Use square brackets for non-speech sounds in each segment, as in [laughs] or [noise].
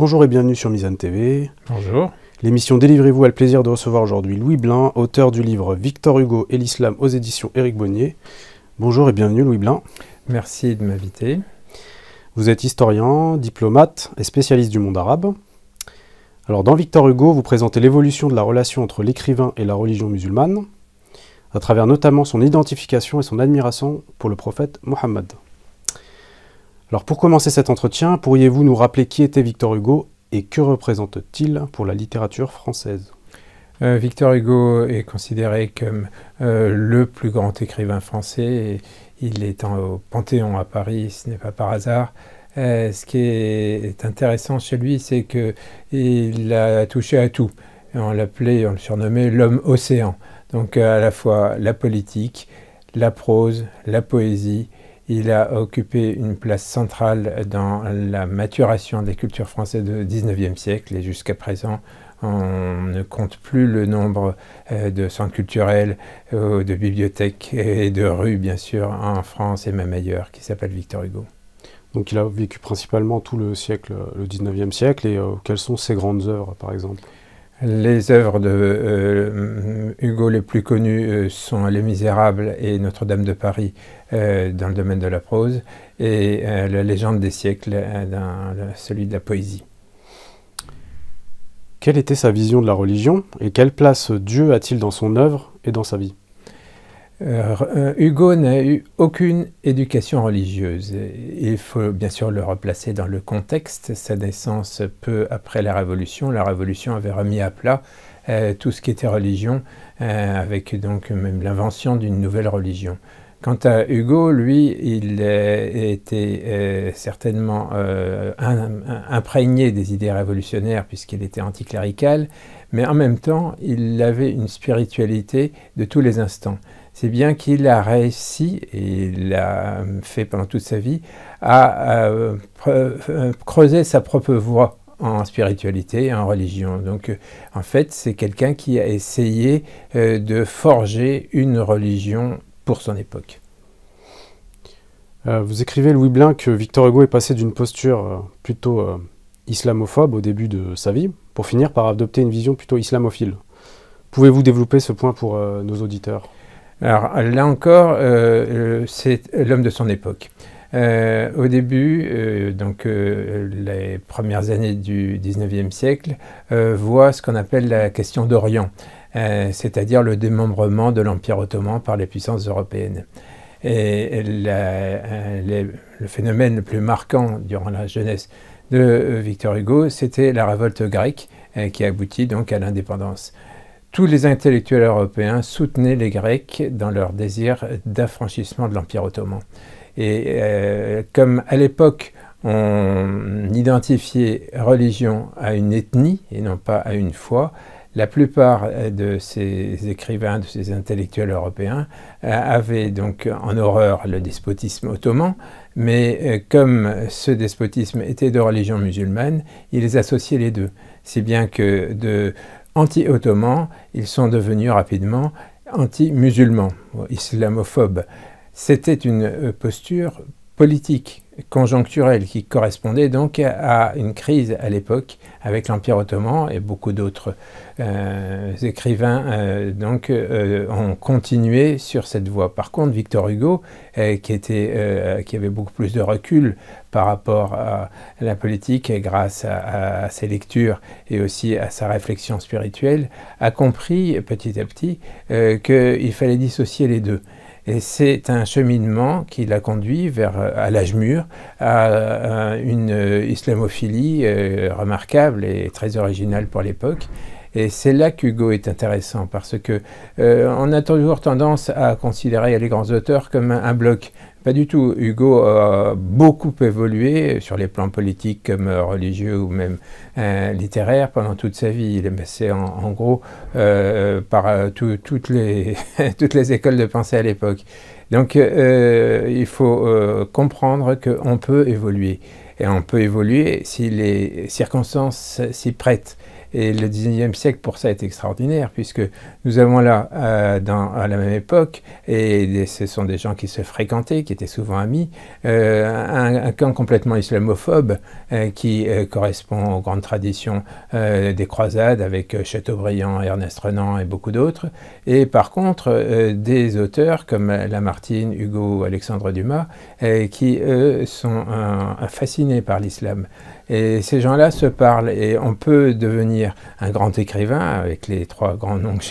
Bonjour et bienvenue sur Mizan TV. Bonjour. L'émission Délivrez-vous a le plaisir de recevoir aujourd'hui Louis Blin, auteur du livre Victor Hugo et l'islam aux éditions Éric Bonnier. Bonjour et bienvenue Louis Blin. Merci de m'inviter. Vous êtes historien, diplomate et spécialiste du monde arabe. Alors dans Victor Hugo, vous présentez l'évolution de la relation entre l'écrivain et la religion musulmane, à travers notamment son identification et son admiration pour le prophète Mohammed. Alors pour commencer cet entretien, pourriez-vous nous rappeler qui était Victor Hugo et que représente-t-il pour la littérature française euh, Victor Hugo est considéré comme euh, le plus grand écrivain français. il est au Panthéon à Paris, ce n'est pas par hasard. Euh, ce qui est, intéressant chez lui, c'est qu'il a touché à tout. on l'appelait, on le surnommait l'homme océan. Donc à la fois la politique, la prose, la poésie, il a occupé une place centrale dans la maturation des cultures françaises du XIXe siècle et jusqu'à présent, on ne compte plus le nombre euh, de centres culturels, euh, de bibliothèques et de rues, bien sûr, en France et même ailleurs, qui s'appelle Victor Hugo. Donc il a vécu principalement tout le siècle, le 19 siècle, et euh, quelles sont ses grandes œuvres, par exemple les œuvres de euh, Hugo les plus connues euh, sont Les Misérables et Notre-Dame de Paris euh, dans le domaine de la prose et La légende des siècles dans celui de la poésie. Quelle était sa vision de la religion et quelle place Dieu a-t-il dans son œuvre et dans sa vie euh, Hugo n'a eu aucune éducation religieuse. Il faut bien sûr le replacer dans le contexte. Sa naissance peu après la Révolution, la Révolution avait remis à plat euh, tout ce qui était religion, euh, avec donc même l'invention d'une nouvelle religion. Quant à Hugo, lui, il était certainement imprégné des idées révolutionnaires puisqu'il était anticlérical, mais en même temps, il avait une spiritualité de tous les instants c'est bien qu'il a réussi, et il l'a fait pendant toute sa vie, à, euh, creuser sa propre voie en spiritualité et en religion. Donc euh, en fait, c'est quelqu'un qui a essayé euh, de forger une religion pour son époque. vous écrivez, Louis Blin, que Victor Hugo est passé d'une posture plutôt islamophobe au début de sa vie, pour finir par adopter une vision plutôt islamophile. Pouvez-vous développer ce point pour nos auditeurs alors là encore, euh, euh, c'est l'homme de son époque. Euh, au début, donc les premières années du 19e siècle, voient ce qu'on appelle la question d'Orient, c'est-à-dire le démembrement de l'Empire ottoman par les puissances européennes. Et le phénomène le plus marquant durant la jeunesse de Victor Hugo, c'était la révolte grecque qui aboutit donc à l'indépendance. Tous les intellectuels européens soutenaient les Grecs dans leur désir d'affranchissement de l'Empire ottoman. Et euh, comme à l'époque, on identifiait religion à une ethnie et non pas à une foi, la plupart euh, de ces écrivains, de ces intellectuels européens euh, avaient donc en horreur le despotisme ottoman, mais comme ce despotisme était de religion musulmane, ils associaient les deux. Si bien que de anti-ottomans, ils sont devenus rapidement anti-musulmans, islamophobes. C'était une euh, posture politique, conjoncturelle, qui correspondait donc à une crise à l'époque avec l'Empire ottoman et beaucoup d'autres euh, écrivains euh, donc, ont continué sur cette voie. Par contre, Victor Hugo, qui avait beaucoup plus de recul par rapport à la politique et grâce à, ses lectures et aussi à sa réflexion spirituelle, a compris petit à petit euh, qu'il fallait dissocier les deux. Et c'est un cheminement qui l'a conduit vers, à l'âge mûr, à, une euh, islamophilie euh, remarquable et très originale pour l'époque, et c'est là qu'Hugo est intéressant parce que euh, on a toujours tendance à considérer les grands auteurs comme un, bloc. Pas du tout. Hugo a beaucoup évolué sur les plans politiques comme religieux ou même euh, littéraires pendant toute sa vie. Il est passé en, gros euh, par toutes, les [laughs] toutes les écoles de pensée à l'époque. Donc il faut comprendre qu'on peut évoluer. Et on peut évoluer si les circonstances s'y prêtent. Et le 19e siècle, pour ça, est extraordinaire, puisque nous avons là, euh, à la même époque, et ce sont des gens qui se fréquentaient, qui étaient souvent amis, euh, un, camp complètement islamophobe euh, qui correspond aux grandes traditions des croisades avec Chateaubriand, Ernest Renan et beaucoup d'autres. Et par contre, des auteurs comme Lamartine, Hugo, Alexandre Dumas, qui, eux, sont fascinés par l'islam. Et ces gens-là se parlent et on peut devenir un grand écrivain avec les trois grands noms que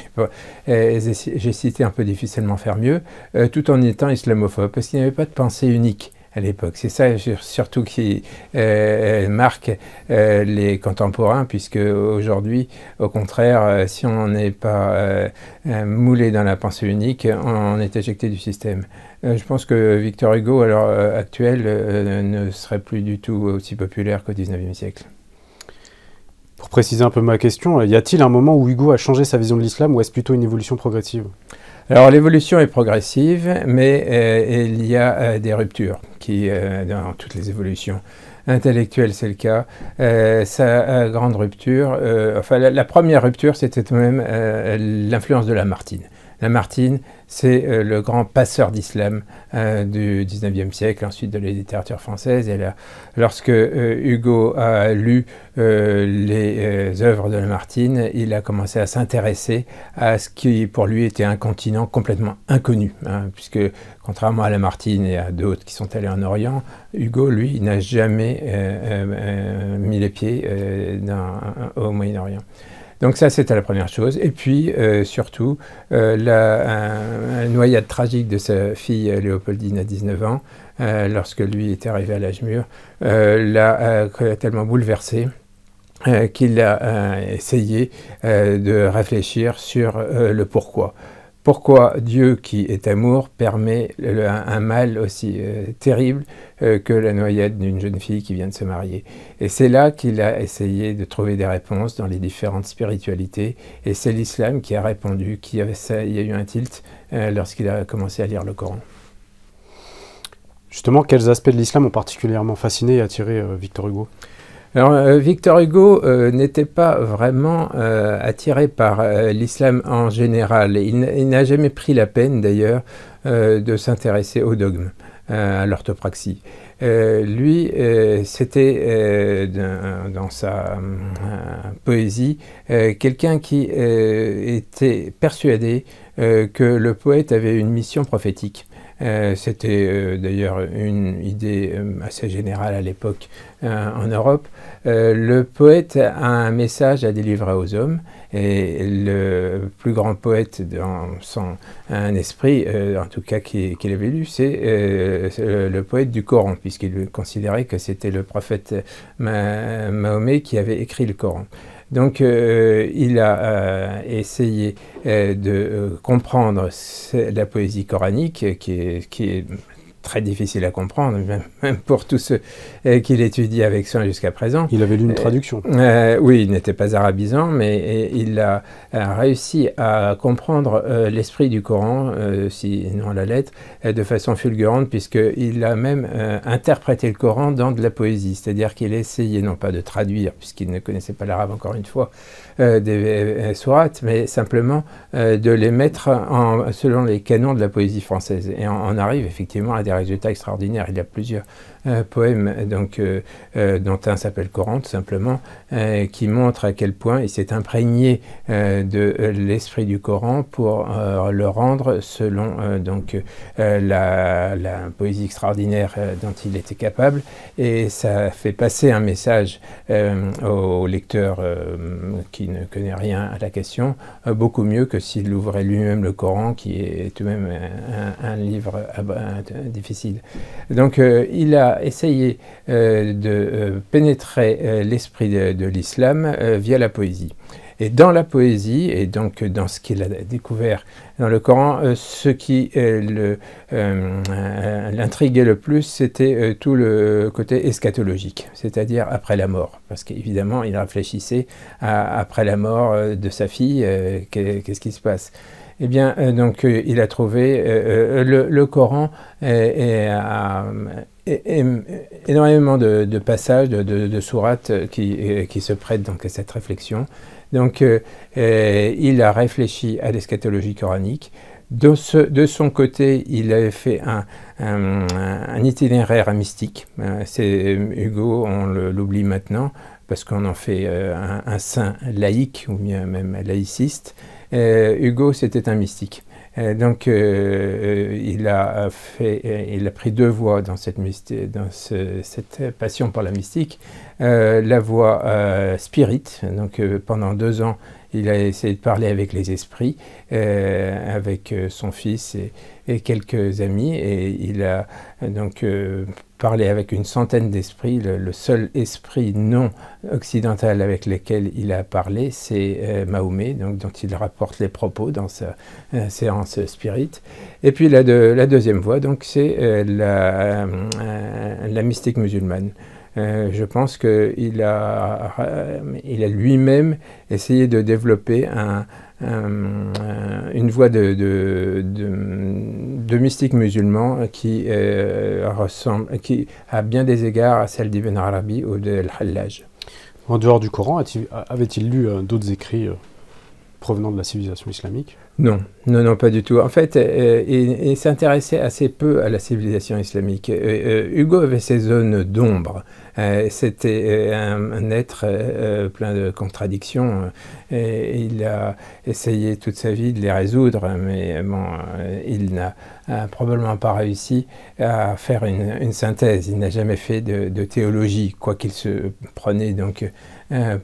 j'ai cité un peu difficilement faire mieux, euh, tout en étant islamophobe parce qu'il n'y avait pas de pensée unique à l'époque. C'est ça surtout qui euh, marque euh, les contemporains, puisque aujourd'hui, au contraire, euh, si on n'est pas moulé dans la pensée unique, on, est éjecté du système. je pense que Victor Hugo, à l'heure actuelle, ne serait plus du tout aussi populaire qu'au XIXe siècle. Pour préciser un peu ma question, y a-t-il un moment où Hugo a changé sa vision de l'islam ou est-ce plutôt une évolution progressive alors l'évolution est progressive, mais euh, il y a euh, des ruptures qui, euh, dans toutes les évolutions intellectuelles, c'est le cas. sa grande rupture, enfin la, première rupture, c'était tout de même l'influence de Lamartine. Lamartine, c'est euh, le grand passeur d'islam euh, du 19e siècle, ensuite de la littérature française. Et lorsque euh, Hugo a lu les œuvres de Lamartine, il a commencé à s'intéresser à ce qui, pour lui, était un continent complètement inconnu, hein, puisque contrairement à Lamartine et à d'autres qui sont allés en Orient, Hugo, lui, n'a jamais mis les pieds au Moyen-Orient. Donc ça, c'était la première chose. Et puis, euh, surtout, euh, la, noyade tragique de sa fille euh, Léopoldine à 19 ans, lorsque lui était arrivé à l'âge mûr, l'a tellement bouleversé. qu'il a essayé de réfléchir sur le pourquoi. Pourquoi Dieu, qui est amour, permet un, mal aussi euh, terrible euh, que la noyade d'une jeune fille qui vient de se marier Et c'est là qu'il a essayé de trouver des réponses dans les différentes spiritualités. Et c'est l'islam qui a répondu, qui a eu un tilt euh, lorsqu'il a commencé à lire le Coran. Justement, quels aspects de l'islam ont particulièrement fasciné et attiré Victor Hugo alors, euh, Victor Hugo euh, n'était pas vraiment euh, attiré par l'islam en général. Il n'a jamais pris la peine, d'ailleurs, de s'intéresser au dogme, à l'orthopraxie. lui, c'était dans sa poésie quelqu'un qui était persuadé que le poète avait une mission prophétique. C'était d'ailleurs une idée assez générale à l'époque euh, en Europe, euh, le poète a un message à délivrer aux hommes et le plus grand poète dans son un esprit, euh, en tout cas qu'il qui avait lu, c'est le poète du Coran, puisqu'il considérait que c'était le prophète Mahomet qui avait écrit le Coran. Donc il a essayé de comprendre la poésie coranique, qui est très difficile à comprendre, [laughs] même pour tous ceux euh, qui l'étudient avec soin jusqu'à présent. Il avait lu une euh, traduction. Euh, oui, il n'était pas arabisant, mais il a, réussi à comprendre l'esprit du Coran, sinon la lettre, de façon fulgurante, puisqu'il a même interprété le Coran dans de la poésie, c'est-à-dire qu'il essayait non pas de traduire, puisqu'il ne connaissait pas l'arabe encore une fois, des sourates, mais simplement de les mettre en, selon les canons de la poésie française. Et on, arrive effectivement à des résultat extraordinaire, Il y a plusieurs un poème donc, euh, euh, dont un s'appelle Coran tout simplement, euh, qui montre à quel point il s'est imprégné de l'esprit du Coran pour le rendre selon donc, la, poésie extraordinaire dont il était capable. Et ça fait passer un message au lecteur qui ne connaît rien à la question, beaucoup mieux que s'il ouvrait lui-même le Coran, qui est tout de même un, un livre difficile. Donc il a essayer euh, de euh, pénétrer euh, l'esprit de, l'islam via la poésie. Et dans la poésie, et donc dans ce qu'il a découvert dans le Coran, ce qui l'intriguait le, le, plus, c'était tout le côté eschatologique, c'est-à-dire après la mort. Parce qu'évidemment, il réfléchissait à, après la mort de sa fille, qu'est-ce qui se passe eh bien, euh, donc, euh, il a trouvé euh, le, Coran et, a, énormément de, passages, de, de, sourates qui, se prêtent donc à cette réflexion. Donc, il a réfléchi à l'eschatologie coranique. De, son côté, il avait fait un, un, itinéraire mystique. C'est Hugo, on l'oublie maintenant parce qu'on en fait un, saint laïque ou bien même laïciste. Euh, Hugo, c'était un mystique. Euh, donc, euh, il, a fait, il a pris deux voies dans cette, dans cette passion pour la mystique. la voie spirit, donc pendant deux ans, il a essayé de parler avec les esprits, avec son fils et, quelques amis, et il a donc parler avec une centaine d'esprits. Le, seul esprit non occidental avec lequel il a parlé, c'est euh, Mahomet, donc, dont il rapporte les propos dans sa euh, séance spirit. Et puis la, de, la deuxième voie, donc, c'est euh, la, la, mystique musulmane. je pense qu'il a, il a lui-même essayé de développer un, euh, euh, une voix de, de, mystique musulman qui euh, ressemble, qui a bien des égards à celle d'Ibn Arabi ou de Al-Hallaj. En dehors du Coran, avait-il lu d'autres écrits provenant de la civilisation islamique non, non, non, pas du tout. En fait, euh, euh, il, s'intéressait assez peu à la civilisation islamique. Euh, Hugo avait ses zones d'ombre. C'était un, être plein de contradictions. Et il a essayé toute sa vie de les résoudre, mais il n'a probablement pas réussi à faire une, synthèse. Il n'a jamais fait de, théologie, quoi qu'il se prenait donc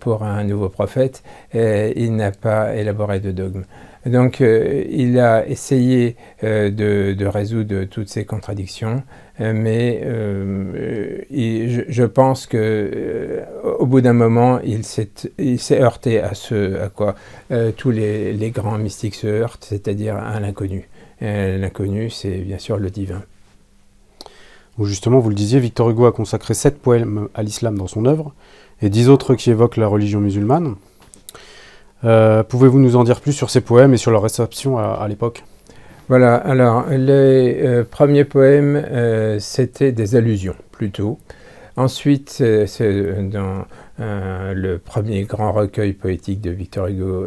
pour un nouveau prophète. il n'a pas élaboré de dogme. Donc euh, il a essayé euh, de, résoudre toutes ces contradictions, euh, mais je, pense que au bout d'un moment, il s'est heurté à ce à quoi tous les, grands mystiques se heurtent, c'est-à-dire à, l'inconnu. L'inconnu, c'est bien sûr le divin. justement, vous le disiez, Victor Hugo a consacré sept poèmes à l'islam dans son œuvre et dix autres qui évoquent la religion musulmane. Euh, pouvez-vous nous en dire plus sur ces poèmes et sur leur réception à, l'époque Voilà, alors les euh, premiers poèmes, euh, c'était des allusions plutôt. Ensuite, c'est dans le premier grand recueil poétique de Victor Hugo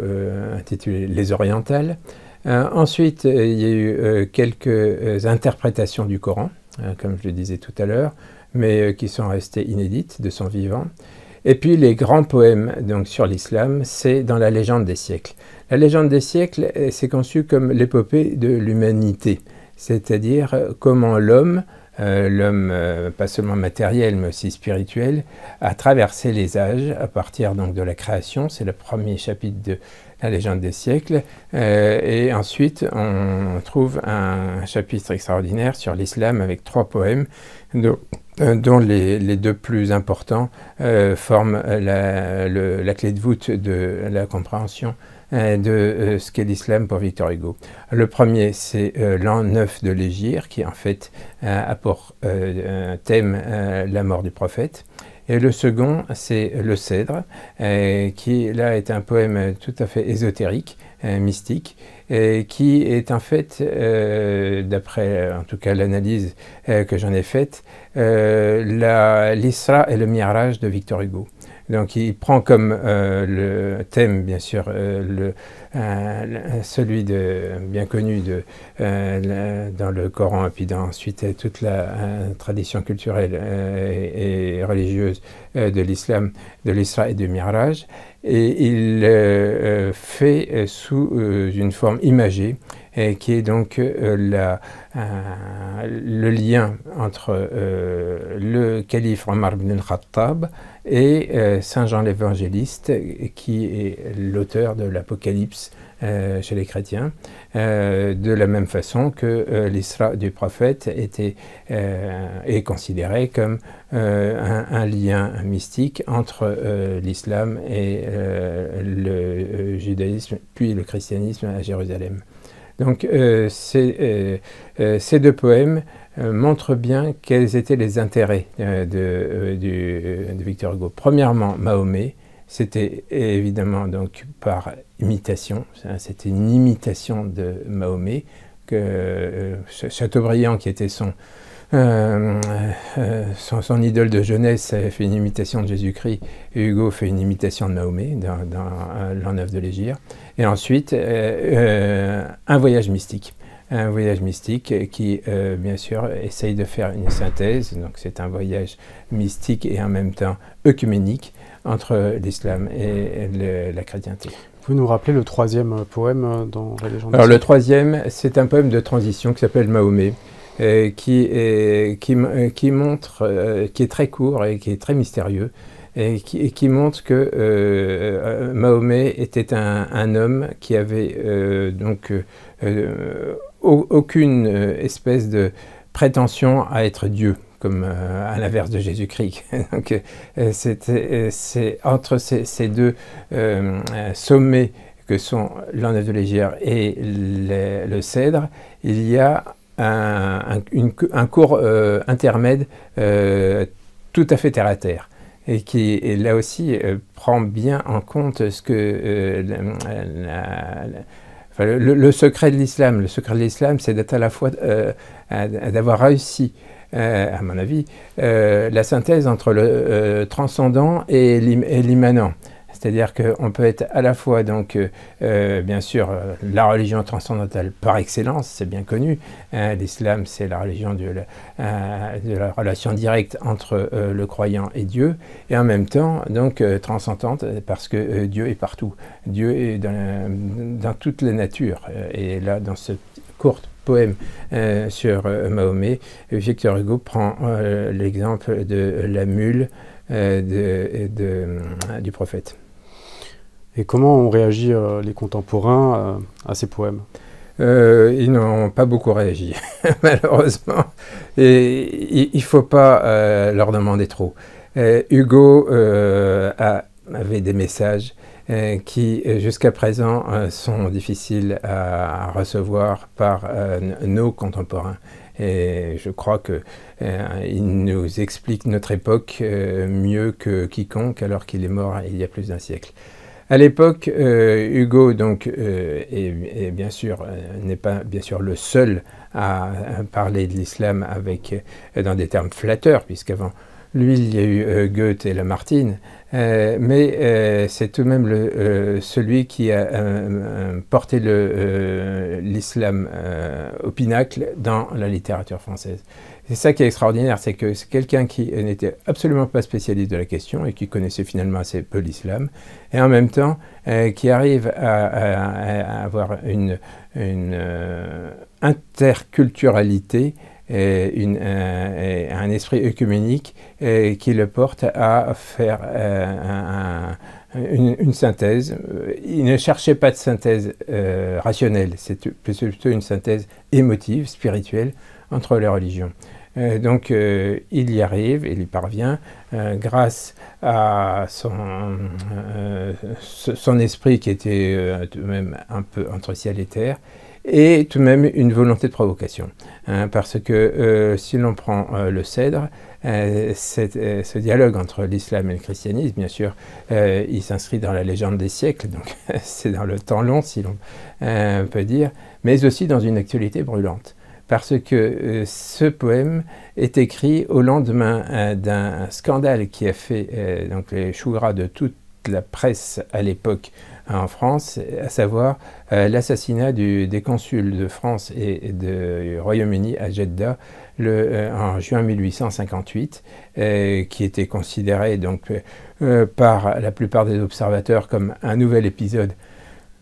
intitulé Les Orientales. ensuite, il y a eu quelques interprétations du Coran, hein, comme je le disais tout à l'heure, mais qui sont restées inédites de son vivant. Et puis les grands poèmes donc, sur l'islam, c'est dans la légende des siècles. La légende des siècles, euh, c'est conçue comme l'épopée de l'humanité, c'est-à-dire euh, comment l'homme, euh, l'homme pas seulement matériel mais aussi spirituel, a traversé les âges à partir donc de la création, c'est le premier chapitre de la légende des siècles, et ensuite on trouve un chapitre extraordinaire sur l'islam avec trois poèmes. Euh, dont les, deux plus importants euh, forment euh, la, clé de voûte de la compréhension de ce qu'est l'islam pour Victor Hugo. Le premier, c'est l'an 9 de l'Égir, qui en fait a pour thème la mort du prophète. Et le second, c'est Le Cèdre, qui là est un poème tout à fait ésotérique, euh, mystique, euh, qui est en fait, euh, d'après en tout cas l'analyse que j'en ai faite, l'Isra et le Mirage de Victor Hugo. Donc il prend comme euh, le thème, bien sûr, euh, le, celui de, bien connu de, euh, dans le Coran, et puis dans, ensuite toute la tradition culturelle et, religieuse de l'islam, de l'Isra et du Mirage, et il fait sous une forme imagée, et qui est donc la euh, le lien entre euh, le calife Omar ibn khattab et euh, Saint Jean l'Évangéliste, qui est l'auteur de l'Apocalypse chez les chrétiens, de la même façon que l'Isra du prophète était, est considéré comme un, lien mystique entre l'islam et le judaïsme, puis le christianisme à Jérusalem. Donc euh, euh, euh, ces, deux poèmes montrent bien quels étaient les intérêts de, Victor Hugo. Premièrement, Mahomet, c'était évidemment donc par imitation, hein, c'était une imitation de Mahomet, que Chateaubriand qui était son... idole de jeunesse fait une imitation de Jésus-Christ Hugo fait une imitation de Mahomet dans, dans de l'Égypte. Et ensuite, euh, euh, un voyage mystique un voyage mystique qui, euh, bien sûr, essaye de faire une synthèse. Donc, c'est un voyage mystique et en même temps œcuménique entre l'islam et la chrétienté. Vous nous rappelez le troisième poème dans la légende Alors, le troisième, c'est un poème de transition qui s'appelle Mahomet. qui, est, qui, montre, qui est très court et qui est très mystérieux, et qui, montre que euh, euh, Mahomet était un, homme qui avait euh, donc aucune espèce de prétention à être Dieu comme à l'inverse de Jésus-Christ. [laughs] Donc c'est entre ces, deux sommets que sont l'enlève de légère et le cèdre, il y a un, un cours intermède tout à fait terre à terre et qui, là aussi, euh, prend bien en compte ce que euh, le, secret de l'islam. Le secret de l'islam, c'est d'être à la fois, euh, d'avoir réussi à mon avis, la synthèse entre le transcendant et l'immanent. C'est-à-dire qu'on peut être à la fois, donc, euh, euh, bien sûr, euh, la religion transcendantale par excellence, c'est bien connu. Hein, l'islam, c'est la religion de la, relation directe entre le croyant et Dieu, et en même temps, donc, transcendante, parce que Dieu est partout. Dieu est dans, toute la nature. et là, dans ce court poème sur Mahomet, Victor Hugo prend l'exemple de la mule du prophète. Et comment ont réagi euh, les contemporains euh, à ces poèmes euh, Ils n'ont pas beaucoup réagi, [laughs] malheureusement. Et il ne faut pas leur demander trop. Hugo avait des messages qui jusqu'à présent sont difficiles à, recevoir par nos contemporains. Et je crois qu'il nous explique notre époque mieux que quiconque alors qu'il est mort il y a plus d'un siècle. À l'époque, euh, Hugo, donc, euh, bien sûr, euh, n'est pas bien sûr le seul à, parler de l'islam avec dans des termes flatteurs, puisqu'avant lui, il y a eu Goethe et Lamartine, mais c'est tout de même celui qui a porté l'islam au pinacle dans la littérature française. C'est ça qui est extraordinaire, c'est que c'est quelqu'un qui n'était absolument pas spécialiste de la question et qui connaissait finalement assez peu l'islam, et en même temps euh, qui arrive à, avoir une, euh, interculturalité euh, et, un esprit œcuménique et qui le porte à faire une, synthèse. Il ne cherchait pas de synthèse rationnelle, c'est plutôt une synthèse émotive, spirituelle, entre les religions. Euh, donc euh, il y arrive, il y parvient euh, grâce à son, son esprit qui était tout de même un peu entre ciel et terre et tout de même une volonté de provocation. Hein, parce que si l'on prend le cèdre, ce dialogue entre l'islam et le christianisme, bien sûr, il s'inscrit dans la légende des siècles, donc [laughs] c'est dans le temps long, si l'on peut dire, mais aussi dans une actualité brûlante parce que euh, ce poème est écrit au lendemain euh, d'un scandale qui a fait euh, donc les choux de toute la presse à l'époque en France, à savoir l'assassinat des consuls de France et de Royaume-Uni à Jeddah en juin 1858, qui était considéré donc par la plupart des observateurs comme un nouvel épisode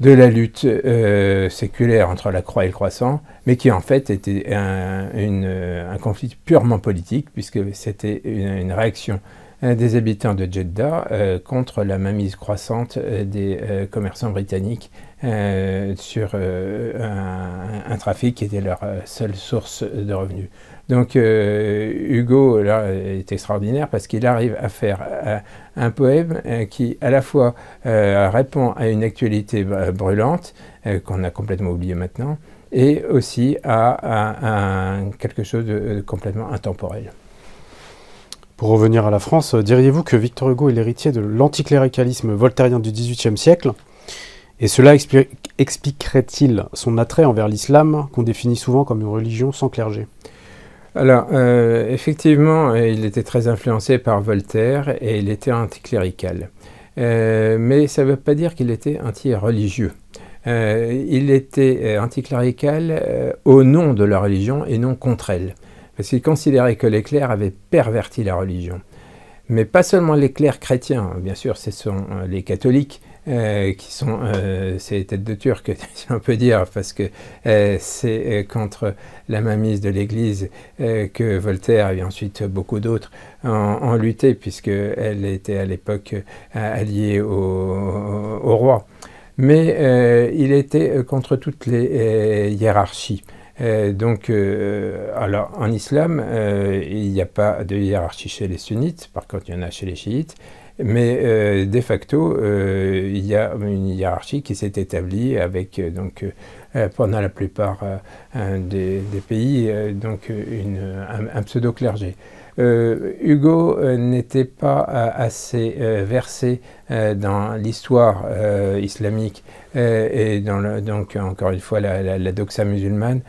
de la lutte euh, séculaire entre la croix et le croissant, mais qui en fait était un, euh, conflit purement politique, puisque c'était une, réaction euh, des habitants de Jeddah contre la mainmise croissante des commerçants britanniques sur un, un, trafic qui était leur seule source de revenus. Donc euh, Hugo là, est extraordinaire parce qu'il arrive à faire euh, un poème euh, qui à la fois répond à une actualité bah, brûlante qu'on a complètement oubliée maintenant et aussi à, quelque chose de, complètement intemporel. Pour revenir à la France, diriez-vous que Victor Hugo est l'héritier de l'anticléricalisme voltairien du XVIIIe siècle et cela expliquerait-il son attrait envers l'islam qu'on définit souvent comme une religion sans clergé alors, euh, effectivement, euh, il était très influencé par Voltaire et il était anticlérical. Euh, mais ça ne veut pas dire qu'il était anti-religieux. il était anticlérical au nom de la religion et non contre elle. Parce qu'il considérait que les clercs avaient perverti la religion. Mais pas seulement les clercs chrétiens, hein, bien sûr, ce sont les catholiques, euh, qui sont euh, ces têtes de turc, [laughs] si on peut dire, parce que euh, c'est contre la mainmise de l'Église que Voltaire et ensuite beaucoup d'autres ont, lutté, puisqu'elle était à l'époque alliée au, roi. Mais il était contre toutes les hiérarchies. donc, alors, en islam, il n'y a pas de hiérarchie chez les sunnites, par contre, il y en a chez les chiites. Mais euh, de facto, euh, il y a une hiérarchie qui s'est établie avec, euh, donc, pendant la plupart des, pays, donc un, pseudo-clergé. Hugo n'était pas assez versé dans l'histoire islamique et dans donc encore une fois la, la doxa musulmane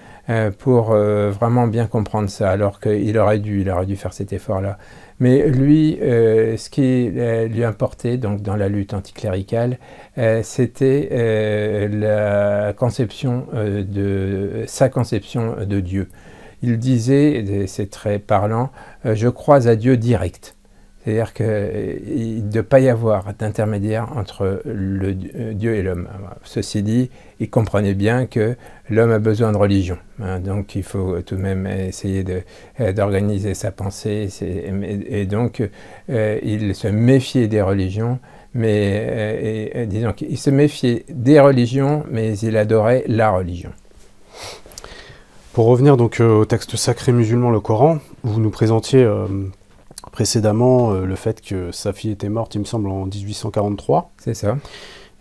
pour vraiment bien comprendre ça, alors qu'il aurait dû, il aurait dû faire cet effort-là. Mais lui, euh, ce qui euh, lui importait donc, dans la lutte anticléricale, euh, c'était la conception de, sa conception de Dieu. Il disait, et c'est très parlant, je crois à Dieu direct. C'est-à-dire qu'il euh, ne doit pas y avoir d'intermédiaire entre le, euh, Dieu et l'homme. Hein. Ceci dit, il comprenait bien que l'homme a besoin de religion. Hein. donc il faut tout de même essayer euh, d'organiser sa pensée. Et, et donc il se méfiait des religions, mais disons qu'il se méfiait des religions, mais il adorait la religion. Pour revenir donc au texte sacré musulman, le Coran, vous nous présentiez précédemment euh, le fait que sa fille était morte, il me semble, en 1843. C'est ça.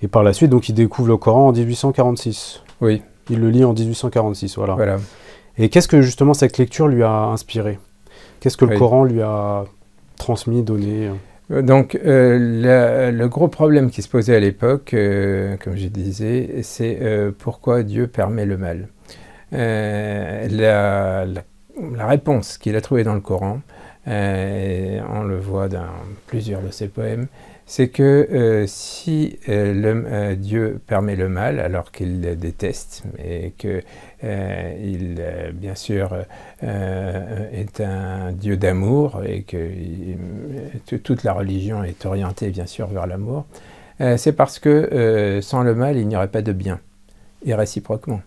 Et par la suite, donc, il découvre le Coran en 1846. Oui. Il le lit en 1846, voilà. Voilà. Et qu'est-ce que justement cette lecture lui a inspiré Qu'est-ce que le Coran lui a transmis, donné euh, donc, euh, le gros problème qui se posait à l'époque, comme je disais, c'est pourquoi Dieu permet le mal. La, la, réponse qu'il a trouvée dans le Coran, euh, on le voit dans plusieurs de ses poèmes, c'est que euh, si euh, le, Dieu permet le mal alors qu'il le déteste, et que il bien sûr est un Dieu d'amour et que toute la religion est orientée bien sûr vers l'amour, c'est parce que sans le mal, il n'y aurait pas de bien, et réciproquement.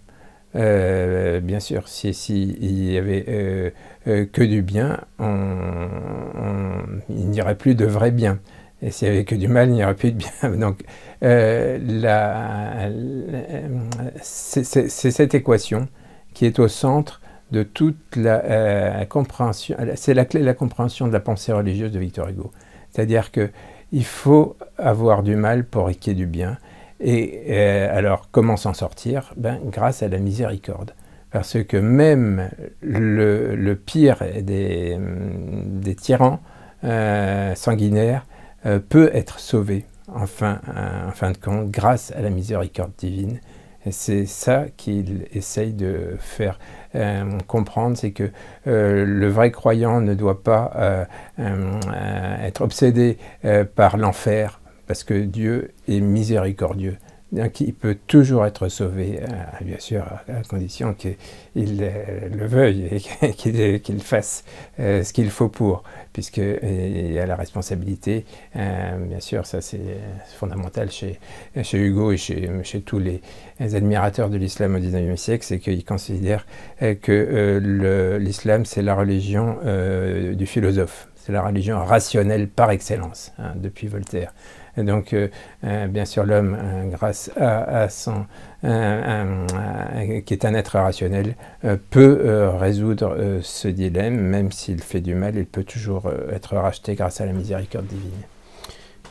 bien sûr, s'il y avait euh, que du bien, il n'y aurait plus de vrai bien. Et s'il n'y avait que du mal, il n'y aurait plus de bien. [laughs] Donc, euh, c'est cette équation qui est au centre de toute la euh, compréhension. C'est la clé de la compréhension de la pensée religieuse de Victor Hugo. C'est-à-dire qu'il faut avoir du mal pour qu'il y ait du bien. Et alors, comment s'en sortir ben, Grâce à la miséricorde parce que même le, pire des, tyrans euh, sanguinaires euh, peut être sauvé, en fin, de compte, grâce à la miséricorde divine. c'est ça qu'il essaye de faire euh, comprendre, c'est que le vrai croyant ne doit pas être obsédé par l'enfer, parce que Dieu est miséricordieux. Donc hein, il peut toujours être sauvé, hein, bien sûr, à condition qu'il euh, le veuille et [laughs] qu'il fasse euh, ce qu'il faut pour, puisqu'il euh, y a la responsabilité. Hein, bien sûr, ça c'est fondamental chez, Hugo et chez, tous les, admirateurs de l'islam au 19e siècle, c'est qu'ils considèrent que l'islam c'est la religion du philosophe, c'est la religion rationnelle par excellence, depuis Voltaire donc, euh, euh, bien sûr, l'homme, euh, grâce à, son, qui est un être rationnel, peut résoudre ce dilemme, même s'il fait du mal, il peut toujours être racheté grâce à la miséricorde divine.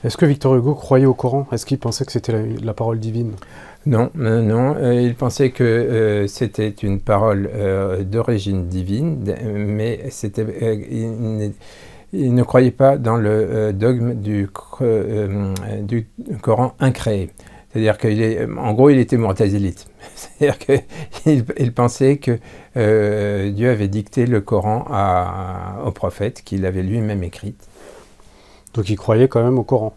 Est-ce que Victor Hugo croyait au Coran Est-ce qu'il pensait que c'était la, parole divine Non, non. il pensait que c'était une parole d'origine divine, mais c'était il ne croyait pas dans le euh, dogme du, euh, euh, du Coran incréé. C'est-à-dire qu'en gros, il était mortazélite. [laughs] C'est-à-dire qu'il [laughs] pensait que Dieu avait dicté le Coran à, au prophète, qu'il avait lui-même écrit. Donc il croyait quand même au Coran.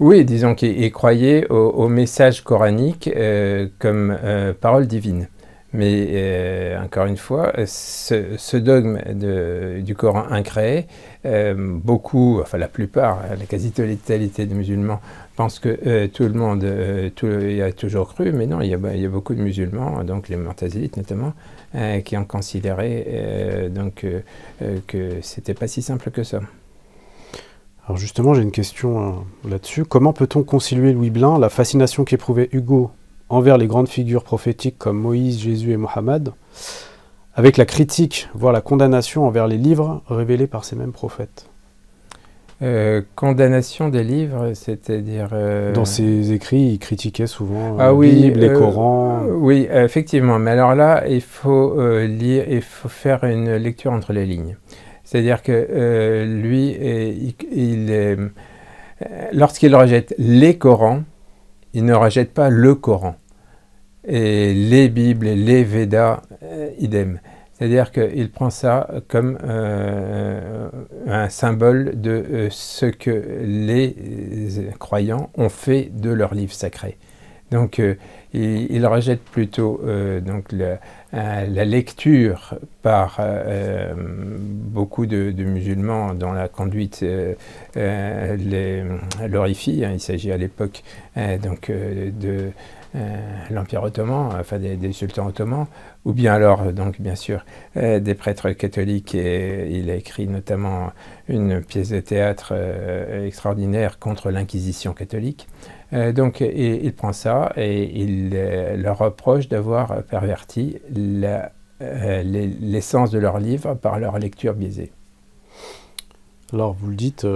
Oui, disons qu'il croyait au, message coranique comme parole divine. Mais euh, encore une fois, ce, dogme du Coran incréé, euh, beaucoup, enfin la plupart, hein, la quasi-totalité des musulmans pensent que euh, tout le monde y a toujours cru, mais non, il y, a, beaucoup de musulmans, donc les mortazilites notamment, qui ont considéré donc, que c'était pas si simple que ça. Alors justement, j'ai une question là-dessus. Comment peut-on concilier Louis Blanc? la fascination qu'éprouvait Hugo envers les grandes figures prophétiques comme Moïse, Jésus et Mohammed, avec la critique, voire la condamnation envers les livres révélés par ces mêmes prophètes. Euh, condamnation des livres, c'est-à-dire... Euh, Dans ses écrits, il critiquait souvent euh, ah la Bible, les Corans. Oui, effectivement. Mais alors là, il faut, lire, il faut faire une lecture entre les lignes. C'est-à-dire que lui, il, lorsqu'il rejette les Corans, il ne rejette pas le Coran et les Bibles, les Védas, euh, idem. C'est-à-dire qu'il prend ça comme euh, euh, un symbole de ce que les croyants ont fait de leur livre sacré. Donc il, rejette plutôt donc la lecture par beaucoup de, musulmans dans la conduite l'orifie. Hein, il s'agit à l'époque donc de euh, l'Empire ottoman, enfin des, sultans ottomans, ou bien alors, euh, donc bien sûr, euh, des prêtres catholiques. Et il a écrit notamment une pièce de théâtre extraordinaire contre l'Inquisition catholique. donc il prend ça et il leur reproche d'avoir perverti l'essence de leur livre par leur lecture biaisée. Alors vous le dites,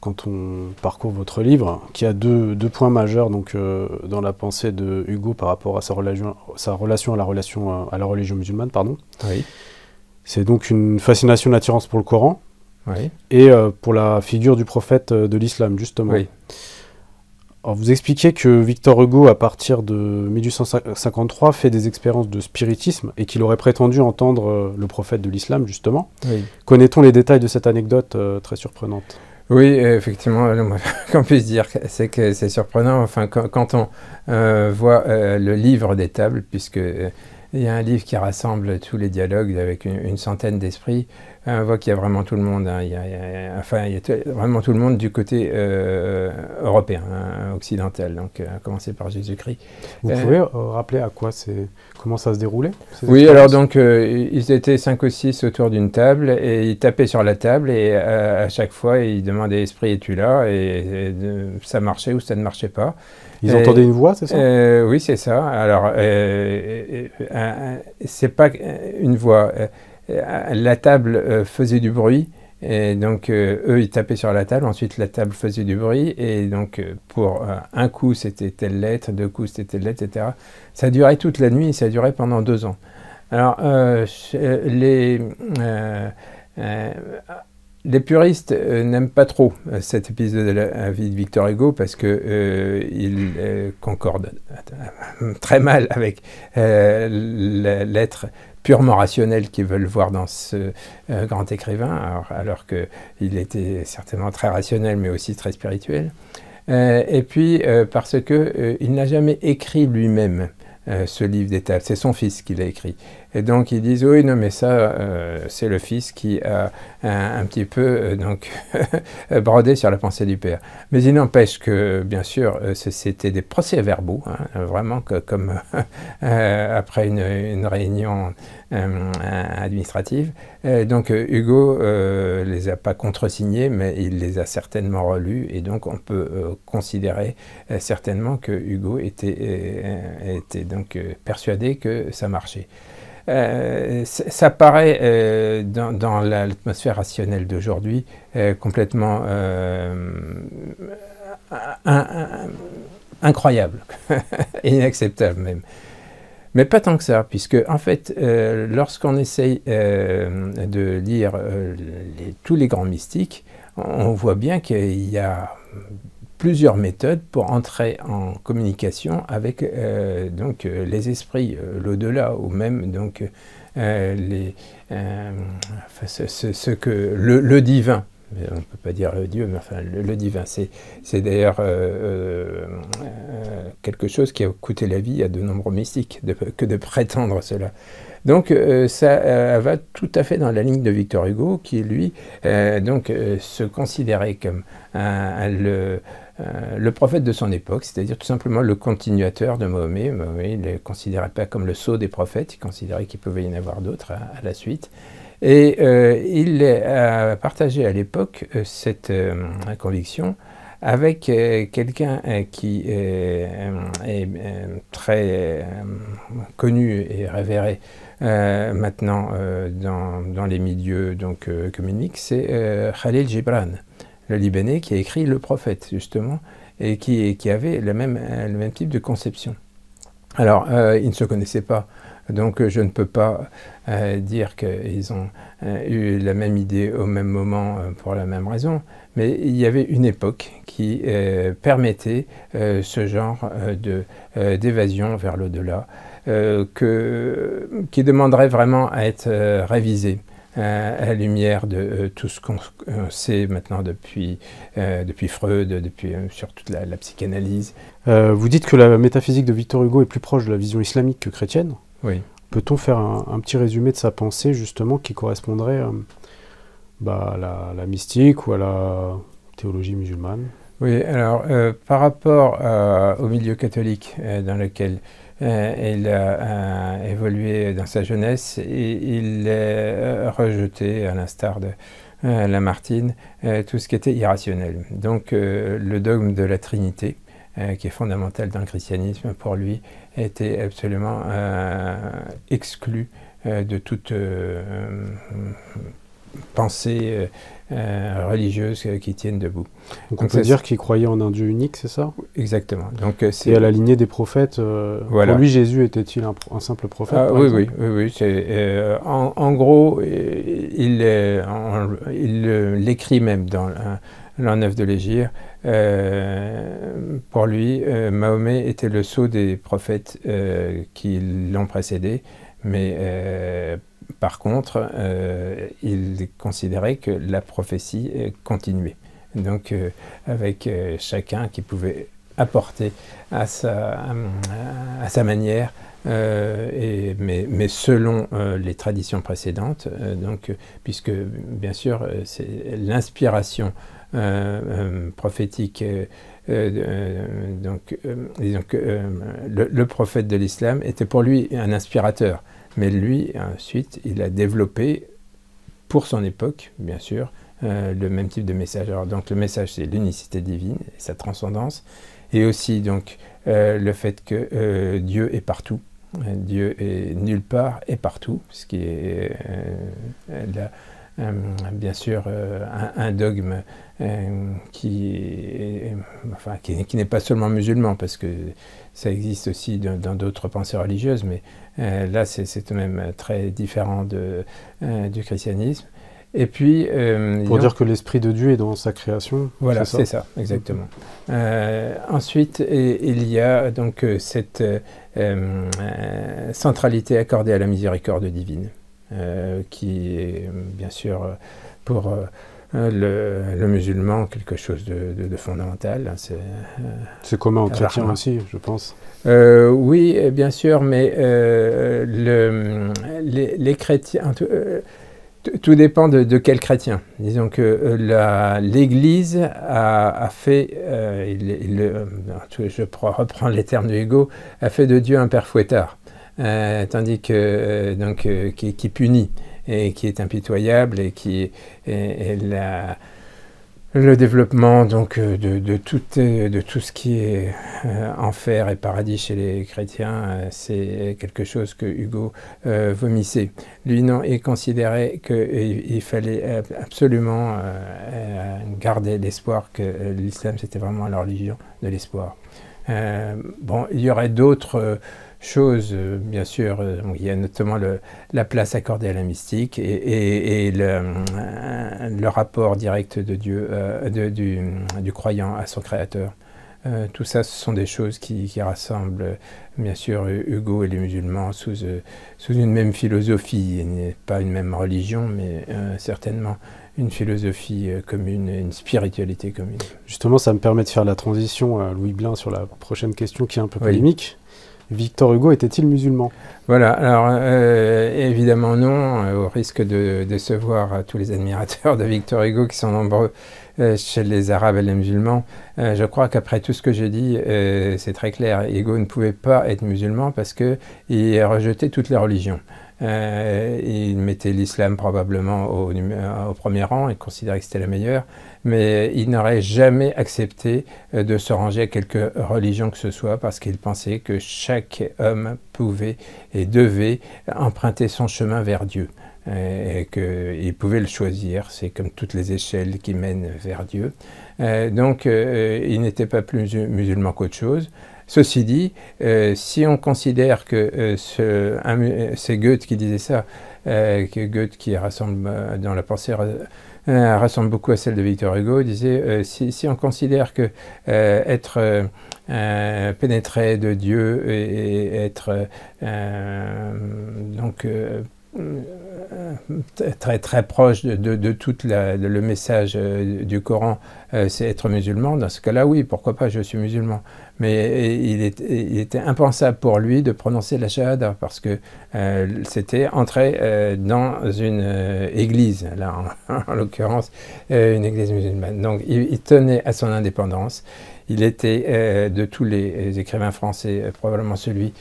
quand on parcourt votre livre, qui a deux, points majeurs donc, euh, dans la pensée de Hugo par rapport à sa relation, sa relation, à, la relation euh, à la religion musulmane. pardon. C'est donc une fascination, d'attirance pour le Coran et euh, pour la figure du prophète de l'islam, justement. vous expliquez que Victor Hugo, à partir de 1853, fait des expériences de spiritisme et qu'il aurait prétendu entendre le prophète de l'islam, justement. Connaît-on les détails de cette anecdote très surprenante oui, effectivement, [laughs] qu'on puisse dire, c'est que c'est surprenant. Enfin, quand, on euh, voit euh, le livre des tables, puisque euh, il y a un livre qui rassemble tous les dialogues avec une centaine d'esprits, ah, on voit qu'il y a vraiment tout le monde, hein. il, a, enfin, il y vraiment tout le monde du côté euh, européen, hein, occidental, donc euh, à commencer par Jésus-Christ. Vous euh, pouvez rappeler à quoi c'est, comment ça se déroulait Oui, alors donc ils étaient cinq ou six autour d'une table et ils tapaient sur la table et à chaque fois ils demandaient Esprit, es-tu là et, ça marchait ou ça ne marchait pas. Ils entendaient une voix, c'est ça Oui, c'est ça. Alors, c'est pas une voix. Euh, la table euh, faisait du bruit. Et donc, euh, eux, ils tapaient sur la table, ensuite la table faisait du bruit, et donc, pour un coup, c'était telle lettre, deux coups, c'était telle lettre, etc. Ça durait toute la nuit, et ça durait pendant deux ans. Alors, les, les puristes euh, n'aiment pas trop euh, cet épisode de la vie de Victor Hugo parce qu'il euh, concorde très mal avec l'être purement rationnel qu'ils veulent voir dans ce grand écrivain, alors, qu'il était certainement très rationnel mais aussi très spirituel. et puis parce qu'il n'a jamais écrit lui-même. Euh, ce livre d'État, C'est son fils qui l'a écrit. Et donc ils disent oui, non, mais ça, euh, c'est le fils qui a un, petit peu euh, donc [laughs] brodé sur la pensée du père. Mais il n'empêche que, bien sûr, c'était des procès-verbaux, hein, vraiment comme [laughs] après une réunion euh, euh, administrative. Euh, donc Hugo les a pas contresignés, mais il les a certainement relus, et donc on peut considérer certainement que Hugo était, donc persuadé que ça marchait. ça paraît dans, l'atmosphère rationnelle d'aujourd'hui complètement incroyable, [laughs] inacceptable même. Mais pas tant que ça, puisque en fait, euh, lorsqu'on essaye euh, de lire euh, tous les grands mystiques, on voit bien qu'il y a plusieurs méthodes pour entrer en communication avec donc, les esprits, l'au-delà, ou même donc, les, ce, que, le divin on ne peut pas dire Dieu, mais enfin le, divin. C'est d'ailleurs euh, euh, euh, quelque chose qui a coûté la vie à de nombreux mystiques que de prétendre cela. Donc ça va tout à fait dans la ligne de Victor Hugo, qui lui donc se considérait comme le, prophète de son époque, c'est-à-dire tout simplement le continuateur de Mahomet. il ne le considérait pas comme le sceau des prophètes, il considérait qu'il pouvait y en avoir d'autres à la suite. Et euh, il a partagé à l'époque euh, cette euh, conviction avec quelqu'un qui est très connu et révéré maintenant dans, dans, les milieux donc, communiques, c'est Khalil Gibran, le Libanais qui a écrit Le Prophète, justement, et qui, qui avait le même, le même type de conception. Alors, il ne se connaissait pas donc euh, je ne peux pas euh, dire qu'ils ont euh, eu la même idée au même moment pour la même raison, mais il y avait une époque qui permettait ce genre d'évasion vers l'au-delà, qui demanderait vraiment à être révisée à la lumière de tout ce qu'on sait maintenant depuis, depuis Freud, depuis, sur toute la psychanalyse. vous dites que la métaphysique de Victor Hugo est plus proche de la vision islamique que chrétienne oui. Peut-on faire un, petit résumé de sa pensée, justement, qui correspondrait euh, bah, à, la, mystique ou à la théologie musulmane Oui, alors, euh, par rapport euh, au milieu catholique dans lequel il a évolué dans sa jeunesse, et il est rejeté, à l'instar de Lamartine, tout ce qui était irrationnel. Donc, le dogme de la Trinité, qui est fondamental dans le christianisme pour lui, était absolument euh, exclu euh, de toute euh, pensée religieuse qui tienne debout. Donc, on peut dire qu'il croyait en un Dieu unique, c'est ça Exactement. Donc, c'est Et à la lignée des prophètes, pour lui, Jésus était-il un, simple prophète ah, oui, oui, oui, en, en, gros, il l'écrit même dans hein, l'an 9 de l'Égir, euh, pour lui, euh, Mahomet était le sceau des prophètes euh, qui l'ont précédé, mais par contre, il considérait que la prophétie continuait. Donc, avec chacun qui pouvait apporter à sa, manière et, mais, selon les traditions précédentes, donc, puisque bien sûr c'est l'inspiration euh, euh, prophétique. Euh, donc, le, prophète de l'islam était pour lui un inspirateur. Mais lui, ensuite, il a développé, pour son époque, bien sûr, le même type de message. Alors, donc, le message, c'est l'unicité divine et sa transcendance, et aussi donc le fait que Dieu est partout. Dieu est nulle part et partout, ce qui est bien sûr un, dogme euh, qui, qui, n'est pas seulement musulman, parce que ça existe aussi dans d'autres pensées religieuses, mais euh, là c'est tout de même très différent de, euh, du christianisme. Et puis, Pour dire que l'Esprit de Dieu est dans sa création. Voilà, c'est ça, exactement. ensuite, il y a donc cette centralité accordée à la miséricorde divine, qui est bien sûr pour euh, le, musulman quelque chose de, fondamental. Hein, c'est euh, comment commun aux chrétiens aussi, je pense. Euh, oui, bien sûr, mais les, chrétiens, tout dépend de, quel chrétien. Disons que l'Église a, fait, je reprends les termes de Hugo, a fait de Dieu un père fouettard, tandis que donc qui, qui punit et qui est impitoyable et qui est, le développement donc euh, de, de, tout, euh, de, tout, ce qui est euh, enfer et paradis chez les chrétiens, c'est quelque chose que Hugo vomissait. Lui, non, il considérait qu'il fallait absolument garder l'espoir, que l'islam c'était vraiment la religion de l'espoir. bon, il y aurait d'autres choses. Euh, bien sûr, euh, il y a notamment le, la place accordée à la mystique et, euh, le, rapport direct de Dieu, du, croyant à son Créateur. tout ça, ce sont des choses qui, rassemblent, bien sûr, Hugo et les musulmans sous, sous une même philosophie, et pas une même religion, mais certainement une philosophie commune une spiritualité commune. Justement, ça me permet de faire la transition à Louis Blin sur la prochaine question qui est un peu polémique. Victor Hugo était-il musulman Voilà, alors euh, évidemment non, euh, au risque de décevoir tous les admirateurs de Victor Hugo qui sont nombreux euh, chez les Arabes et les musulmans. je crois qu'après tout ce que j'ai dit, c'est très clair, Hugo ne pouvait pas être musulman parce qu'il rejetait toutes les religions. Euh, il mettait l'islam probablement au, premier rang, et considérait que c'était la meilleure, mais il n'aurait jamais accepté euh, de se ranger à quelque religion que ce soit parce qu'il pensait que chaque homme pouvait et devait emprunter son chemin vers Dieu euh, et qu'il pouvait le choisir, c'est comme toutes les échelles qui mènent vers Dieu. donc il n'était pas plus musulman qu'autre chose, Ceci dit, euh, si on considère que euh, ce, euh, c'est Goethe qui disait ça, que Goethe qui rassemble dans la pensée rassemble beaucoup à celle de Victor Hugo, disait si, on considère que être pénétré de Dieu et, être donc euh, très très proche de, de, tout le message euh, du Coran, euh, c'est être musulman. Dans ce cas-là, oui, pourquoi pas, je suis musulman. Mais il, était impensable pour lui de prononcer la shahada parce que c'était entrer dans une église, là en, [laughs] l'occurrence une église musulmane. Donc il tenait à son indépendance il était, euh, de tous les euh, écrivains français, euh, probablement celui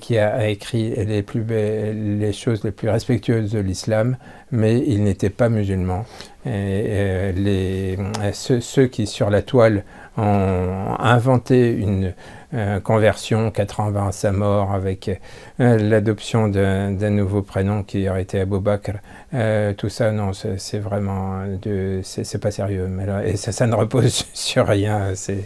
qui a, écrit les, plus les choses les plus respectueuses de l'islam, mais il n'était pas musulman. Et, les, ceux, qui, sur la toile, ont inventé une, euh, conversion, 80 ans sa mort, avec euh, l'adoption d'un nouveau prénom qui aurait été Abou Bakr. Euh, tout ça, non, c'est vraiment, c'est pas sérieux. Mais et ça, ne repose [laughs] sur rien. C'est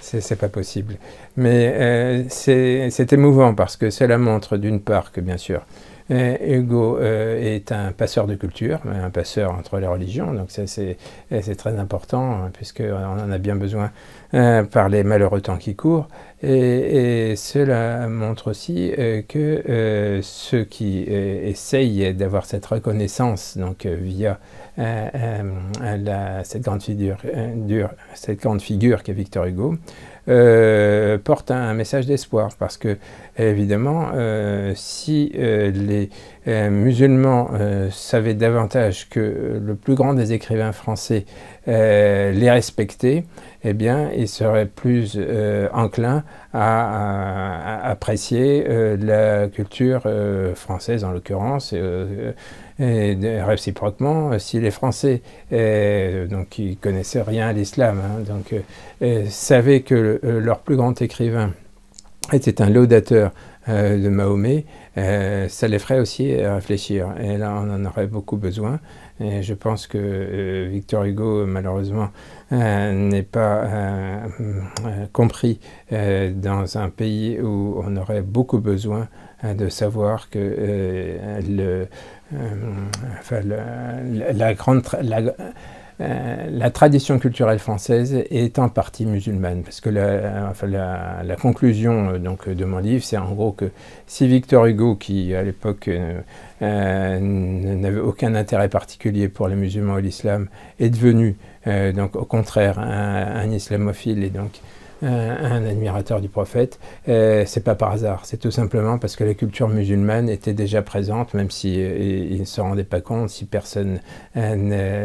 c'est pas possible. Mais c'est émouvant parce que cela montre d'une part que, bien sûr, euh, Hugo euh, est un passeur de culture, un passeur entre les religions, donc c'est très important hein, puisqu'on euh, en a bien besoin par les malheureux temps qui courent. Et, cela montre aussi que ceux qui essayent d'avoir cette reconnaissance, donc via cette grande figure, cette grande figure qu'est Victor Hugo, euh, porte un, message d'espoir parce que évidemment euh, si euh, les musulmans savaient davantage que le plus grand des écrivains français les respectait, eh bien ils seraient plus enclins à apprécier la culture française en l'occurrence et euh, réciproquement, euh, si les Français, euh, donc, qui connaissaient rien à l'islam, hein, donc, savaient que leur plus grand écrivain était un laudateur de Mahomet, ça les ferait aussi réfléchir. Et là, on en aurait beaucoup besoin. Et je pense que Victor Hugo, malheureusement, n'est pas compris dans un pays où on aurait beaucoup besoin de savoir que le, euh, enfin, la, euh, la, tradition culturelle française est en partie musulmane, parce que la, conclusion euh, donc, de mon livre, c'est en gros que si Victor Hugo, qui à l'époque n'avait aucun intérêt particulier pour les musulmans ou l'islam, est devenu donc au contraire un, islamophile et donc un, admirateur du prophète, euh, c'est pas par hasard, c'est tout simplement parce que la culture musulmane était déjà présente, même si euh, ne se rendait pas compte, si personne euh,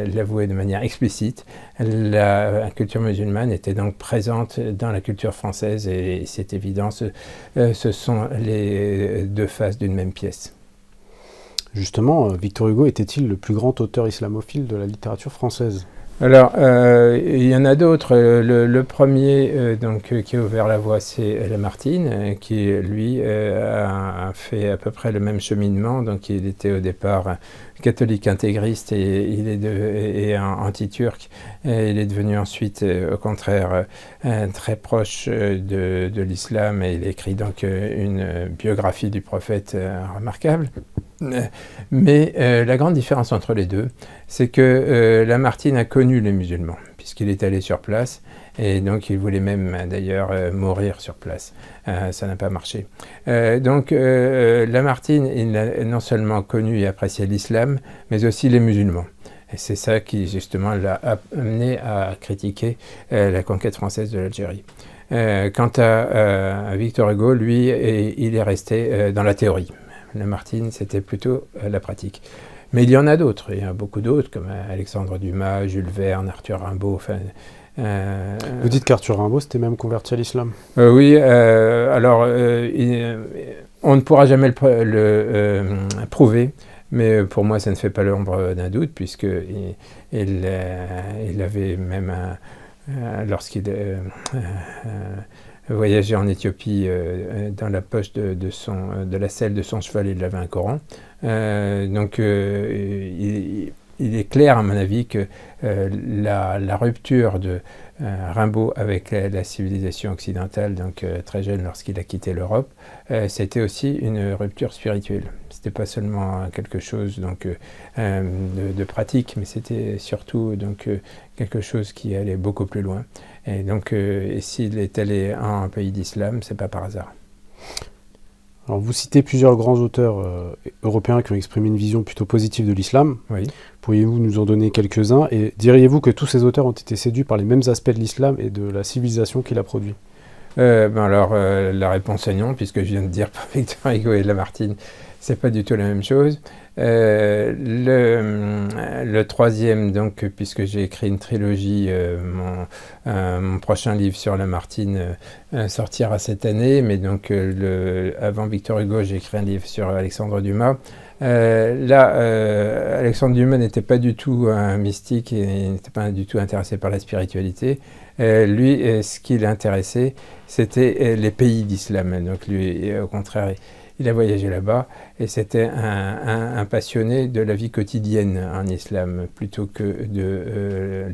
ne l'avouait de manière explicite. La, culture musulmane était donc présente dans la culture française et, c'est évident, ce sont les deux faces d'une même pièce. Justement, Victor Hugo était-il le plus grand auteur islamophile de la littérature française alors, euh, il y en a d'autres. Euh, le, premier euh, donc, qui a ouvert la voie, c'est Lamartine, qui lui a fait à peu près le même cheminement. Donc, il était au départ catholique intégriste et, anti-turc. Il est devenu ensuite, euh, au contraire, euh, très proche euh, de, l'islam et il écrit donc une biographie du prophète remarquable. Mais la grande différence entre les deux, c'est que Lamartine a connu les musulmans, puisqu'il est allé sur place. Et donc, il voulait même euh, d'ailleurs euh, mourir sur place. Euh, ça n'a pas marché. donc, Lamartine, il a non seulement connu et apprécié l'islam, mais aussi les musulmans. Et c'est ça qui, justement, l'a amené à critiquer la conquête française de l'Algérie. quant à, Victor Hugo, lui, il est resté dans la théorie. Lamartine, c'était plutôt la pratique. Mais il y en a d'autres, il y en a beaucoup d'autres, comme Alexandre Dumas, Jules Verne, Arthur Rimbaud, enfin, euh, Vous dites qu'Arthur Rimbaud s'était même converti à l'islam. Euh, oui, euh, alors on ne pourra jamais le, le prouver, mais pour moi ça ne fait pas l'ombre d'un doute, puisque il, avait même, lorsqu'il voyageait en Éthiopie, dans la poche de, son, de la selle de son cheval, il avait un Coran. donc il, il est clair, à mon avis, que euh, la, rupture de euh, Rimbaud avec la, civilisation occidentale, donc euh, très jeune lorsqu'il a quitté l'Europe, c'était aussi une rupture spirituelle. C'était pas seulement quelque chose donc de, pratique, mais c'était surtout donc quelque chose qui allait beaucoup plus loin. Et donc, s'il est allé en un pays d'islam, c'est pas par hasard. Alors vous citez plusieurs grands auteurs européens qui ont exprimé une vision plutôt positive de l'islam. Oui. Pourriez-vous nous en donner quelques-uns Et diriez-vous que tous ces auteurs ont été séduits par les mêmes aspects de l'islam et de la civilisation qu'il a produit euh, ben Alors, euh, la réponse est non, puisque je viens de dire [laughs] Victor Hugo et Lamartine, c'est pas du tout la même chose. Euh, le, troisième, donc, puisque j'ai écrit une trilogie, mon, prochain livre sur Lamartine sortira cette année, mais donc avant Victor Hugo, j'ai écrit un livre sur Alexandre Dumas. Euh, là, euh, Alexandre Dumas n'était pas du tout un mystique et n'était pas du tout intéressé par la spiritualité. Euh, lui, ce qui l'intéressait, c'était les pays d'islam. Donc lui, au contraire, il a voyagé là-bas et c'était un, passionné de la vie quotidienne en islam plutôt que de...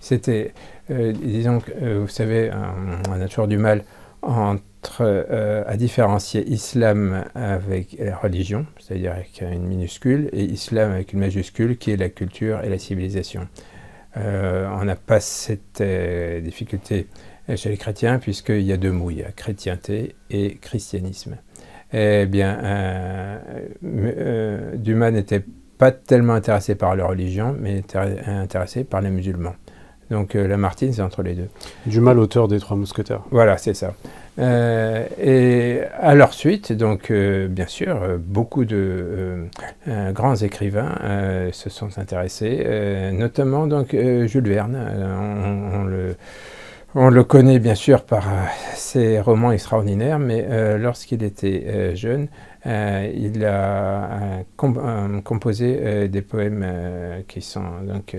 C'était, disons, vous savez, un a nature du mal, en euh, à différencier islam avec la religion, c'est-à-dire avec une minuscule, et islam avec une majuscule, qui est la culture et la civilisation. Euh, on n'a pas cette euh, difficulté chez les chrétiens, puisqu'il y a deux mouilles, chrétienté et christianisme. Eh bien, Dumas n'était pas tellement intéressé par la religion, mais intéressé par les musulmans. Donc Lamartine, c'est entre les deux. Dumas, l'auteur des Trois Mousquetaires. Voilà, c'est ça. Euh, et à leur suite, donc euh, bien sûr, euh, beaucoup de grands écrivains se sont intéressés, notamment donc Jules Verne. On, le, connaît bien sûr par ses romans extraordinaires, mais lorsqu'il était jeune, il a composé des poèmes qui sont donc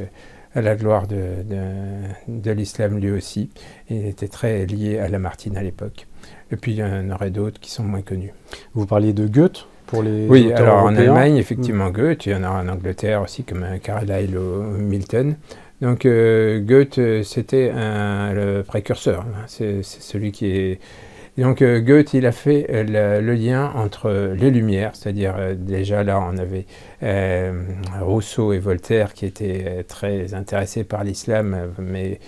à la gloire de, l'islam lui aussi. Il était très lié à Lamartine à l'époque. Et puis il y en aurait d'autres qui sont moins connus. Vous parliez de Goethe pour les oui, alors en Allemagne, hmm. effectivement, Goethe, il y en a en Angleterre aussi, comme euh, Carlyle ou Milton. Donc euh, Goethe, euh, c'était le précurseur, hein. c'est celui qui est donc euh, Goethe, il a fait euh, le, lien entre euh, les Lumières, c'est-à-dire déjà là on avait Rousseau et Voltaire qui étaient très intéressés par l'islam, mais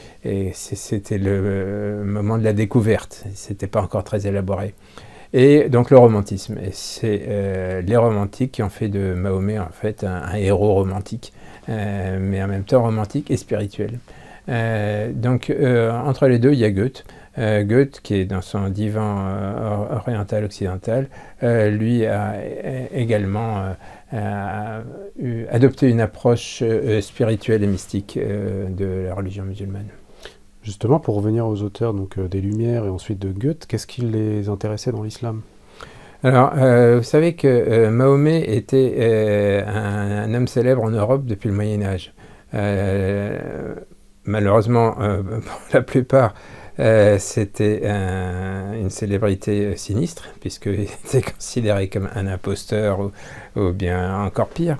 c'était le moment de la découverte, c'était pas encore très élaboré. Et donc le romantisme, c'est les romantiques qui ont fait de Mahomet en fait un, héros romantique, mais en même temps romantique et spirituel. donc entre les deux, il y a Goethe. Euh, Goethe, qui est dans son divan euh, oriental occidental, euh, lui a également adopté une approche spirituelle et mystique de la religion musulmane. Justement, pour revenir aux auteurs donc, des Lumières et ensuite de Goethe, qu'est-ce qui les intéressait dans l'islam alors, vous savez que Mahomet était un, un, homme célèbre en Europe depuis le Moyen Âge. malheureusement, [laughs] pour la plupart euh, c'était une célébrité euh, sinistre, puisqu'il [laughs] était considéré comme un imposteur ou, bien encore pire.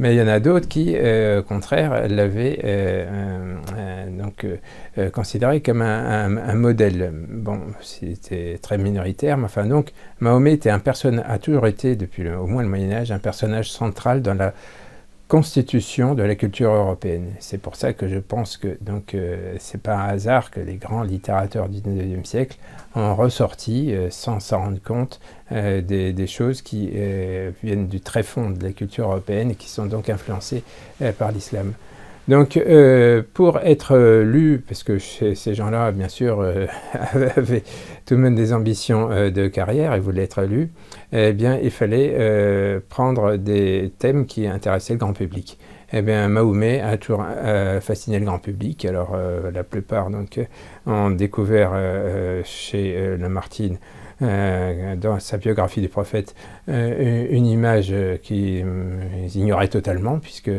Mais il y en a d'autres qui, euh, au contraire, l'avaient donc considéré comme un, modèle. Bon, c'était très minoritaire, mais enfin donc, Mahomet était un personnage, a toujours été depuis au moins le Moyen Âge un personnage central dans la constitution de la culture européenne. C'est pour ça que je pense que donc n'est euh, c'est pas un hasard que les grands littérateurs du 19e siècle ont ressorti euh, sans s'en rendre compte euh, des, choses qui viennent du très fond de la culture européenne et qui sont donc influencées par l'islam. Donc, euh, pour être euh, lu, parce que ces gens-là, bien sûr, euh, [laughs] avaient tout de même des ambitions de carrière et voulaient être lus, eh bien, il fallait prendre des thèmes qui intéressaient le grand public. Eh bien, Mahomet a toujours fasciné le grand public. Alors, la plupart donc, ont découvert chez Lamartine euh, dans sa biographie du prophète, euh, une image euh, qu'ils hum, ignoraient totalement, puisque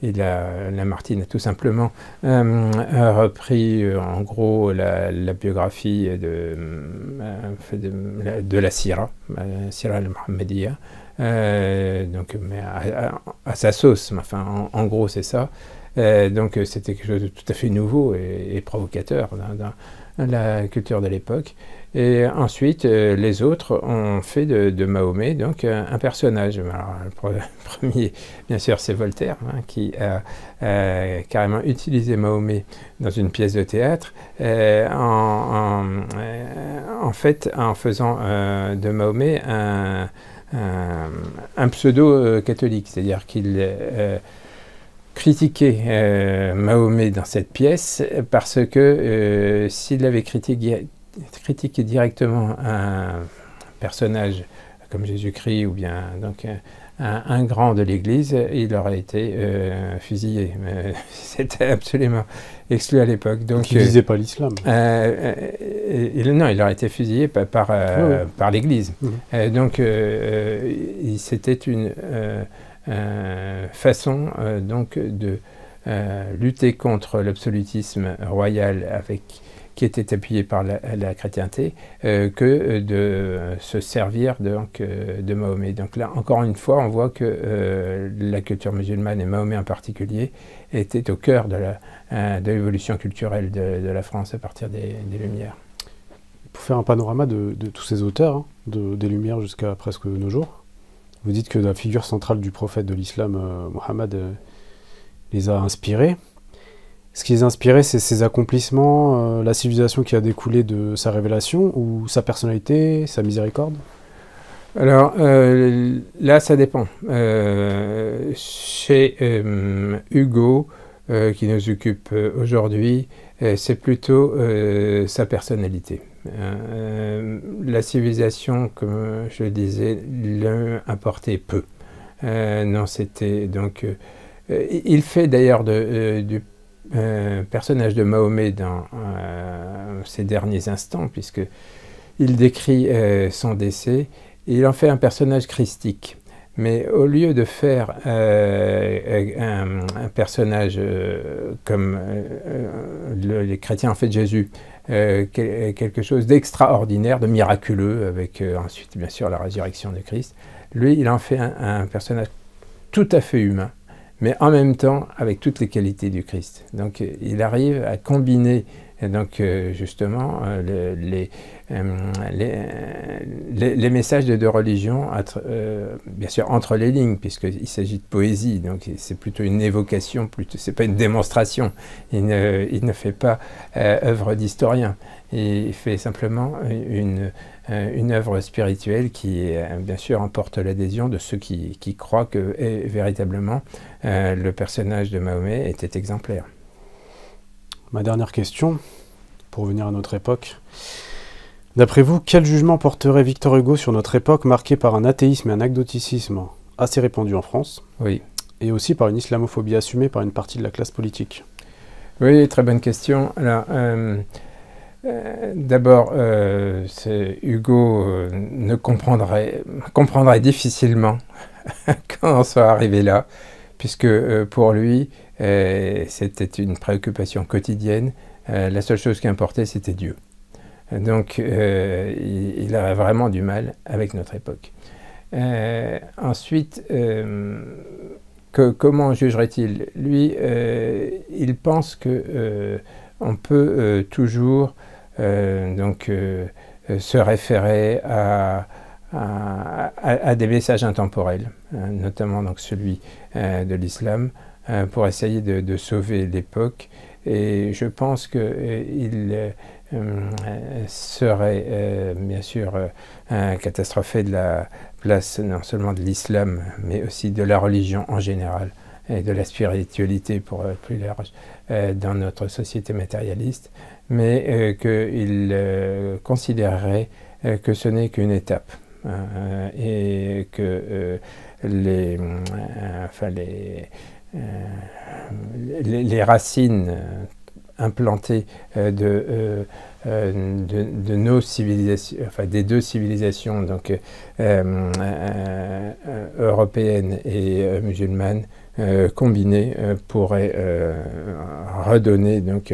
il a, Lamartine a tout simplement hum, repris en gros la, biographie de, hum, de, la Syrah, Syrah al-Muhammadiyya, mais à, sa sauce, enfin, en, gros, c'est ça. donc c'était quelque chose de tout à fait nouveau et, provocateur dans, la culture de l'époque. Et ensuite, euh, les autres ont fait de, Mahomet donc euh, un personnage. Alors, [laughs] le premier, bien sûr, c'est Voltaire hein, qui a euh, carrément utilisé Mahomet dans une pièce de théâtre, en, en, fait, en faisant de Mahomet un, pseudo catholique, c'est-à-dire qu'il critiquait Mahomet dans cette pièce parce que s'il avait critiqué, critiquer directement un personnage comme Jésus-Christ ou bien donc un, grand de l'Église, il aurait été euh, fusillé. [laughs] C'était absolument exclu à l'époque. Donc, il ne euh, visait pas l'islam. Euh, non, il aurait été fusillé par, par, ah l'Église. Mmh. donc, c'était une façon donc de lutter contre l'absolutisme royal avec qui était appuyé par la, chrétienté, euh, que euh, de euh, se servir donc, de Mahomet. Donc là, encore une fois, on voit que la culture musulmane, et Mahomet en particulier, était au cœur de l'évolution culturelle de, la France à partir des, Lumières pour faire un panorama de, tous ces auteurs, hein, des Lumières jusqu'à presque nos jours, vous dites que la figure centrale du prophète de l'islam, Mohammed, les a inspirés ce qui les inspirait, c'est ses accomplissements, euh, la civilisation qui a découlé de sa révélation, ou sa personnalité, sa miséricorde Alors euh, là, ça dépend. Euh, chez Hugo, qui nous occupe aujourd'hui, c'est plutôt sa personnalité. la civilisation, comme je le disais, l'a apporté peu. non, c'était donc. il fait d'ailleurs du euh, personnage de Mahomet dans ses euh, derniers instants, puisque il décrit euh, son décès, et il en fait un personnage christique. Mais au lieu de faire un, personnage comme les chrétiens ont fait de Jésus, quelque chose d'extraordinaire, de miraculeux, avec ensuite bien sûr la résurrection de Christ, lui il en fait un personnage tout à fait humain, mais en même temps avec toutes les qualités du Christ. Donc euh, il arrive à combiner euh, donc euh, justement les, messages des deux religions, bien sûr entre les lignes, puisqu'il s'agit de poésie, donc c'est plutôt une évocation, ce n'est pas une démonstration. Il ne, fait pas œuvre d'historien. Il fait simplement une, euh, une œuvre spirituelle qui, euh, bien sûr, emporte l'adhésion de ceux qui, qui croient que eh, véritablement euh, le personnage de Mahomet était exemplaire. Ma dernière question, pour venir à notre époque. D'après vous, quel jugement porterait Victor Hugo sur notre époque marquée par un athéisme et un anecdoticisme assez répandu en France Oui. Et aussi par une islamophobie assumée par une partie de la classe politique Oui, très bonne question. Alors, euh, d'abord, euh, Hugo euh, ne comprendrait, comprendrait difficilement [laughs] quand on soit arrivé là, puisque pour lui, c'était une préoccupation quotidienne. la seule chose qui importait, c'était Dieu. Donc, il, avait vraiment du mal avec notre époque. ensuite, comment jugerait-il Lui, il pense que on peut toujours euh, donc euh, euh, se référer à, des messages intemporels, hein, notamment donc celui de l'islam, pour essayer de, sauver l'époque. Et je pense qu'il serait bien sûr catastrophé de la place non seulement de l'islam, mais aussi de la religion en général et de la spiritualité pour plus large dans notre société matérialiste mais euh, qu'il euh, considérerait euh, que ce n'est qu'une étape hein, et que les, enfin les, racines implantées de, nos civilisations, enfin des deux civilisations donc, européennes et musulmanes combinées pourraient redonner donc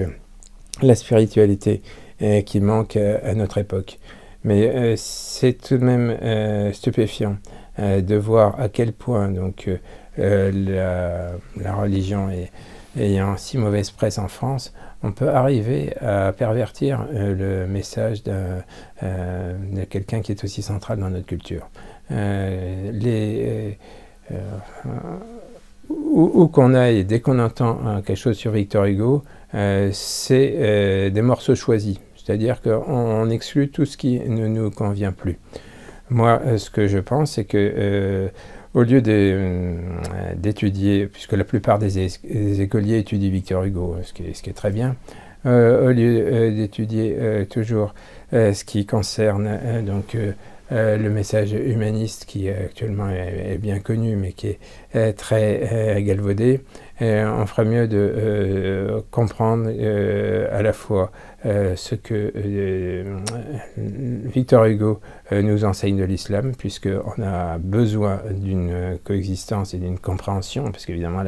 la spiritualité euh, qui manque euh, à notre époque. Mais euh, c'est tout de même stupéfiant de voir à quel point donc, la, religion ayant si mauvaise presse en France, on peut arriver à pervertir le message de quelqu'un qui est aussi central dans notre culture. où qu'on aille, dès qu'on entend hein, quelque chose sur Victor Hugo, euh, c'est euh, des morceaux choisis. C'est-à-dire qu'on exclut tout ce qui ne nous convient plus. Moi, euh, ce que je pense, c'est que au lieu d'étudier, puisque la plupart des, écoliers étudient Victor Hugo, ce qui, est, très bien, au lieu d'étudier toujours ce qui concerne donc le message humaniste qui actuellement est, bien connu mais qui est très galvaudé, on ferait mieux de euh, comprendre euh, à la fois euh, ce que Victor Hugo nous enseigne de l'islam, puisqu'on a besoin d'une coexistence et d'une compréhension, parce qu'évidemment,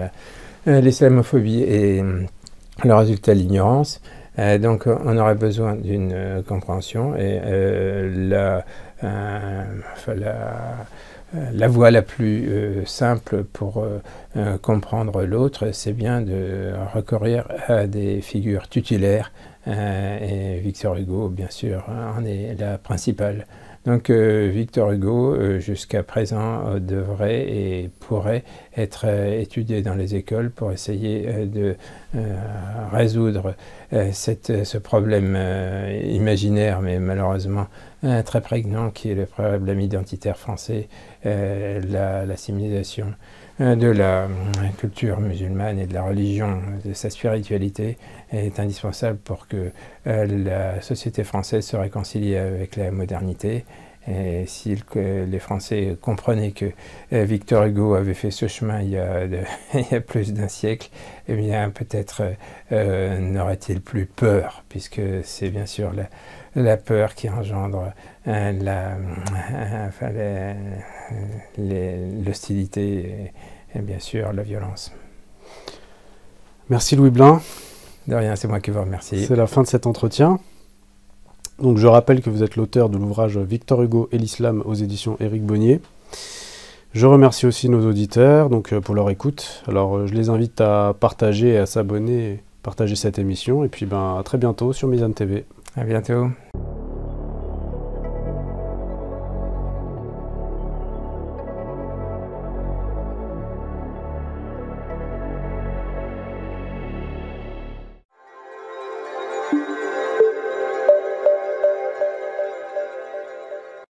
l'islamophobie est le résultat de l'ignorance. donc on aurait besoin d'une compréhension et la la voie la plus euh, simple pour euh, comprendre l'autre, c'est bien de recourir à des figures tutélaires. Hein, et Victor Hugo, bien sûr, hein, en est la principale. Donc euh, Victor Hugo, euh, jusqu'à présent, euh, devrait et pourrait être étudié dans les écoles pour essayer de résoudre ce problème imaginaire, mais malheureusement très prégnant, qui est le problème identitaire français, la, la civilisation de la culture musulmane et de la religion, de sa spiritualité, est indispensable pour que euh, la société française se réconcilie avec la modernité. Et si les Français comprenaient que euh, Victor Hugo avait fait ce chemin il y a, [laughs] plus d'un siècle, eh bien peut-être euh, n'aurait-il plus peur, puisque c'est bien sûr la, peur qui engendre l'hostilité et, et bien sûr la violence. Merci Louis Blanc. De rien, c'est moi qui vous remercie. C'est la fin de cet entretien. Donc je rappelle que vous êtes l'auteur de l'ouvrage Victor Hugo et l'islam aux éditions Éric Bonnier. Je remercie aussi nos auditeurs donc, euh, pour leur écoute. Alors euh, je les invite à partager et à s'abonner, partager cette émission. Et puis ben, à très bientôt sur Mizan TV. À bientôt.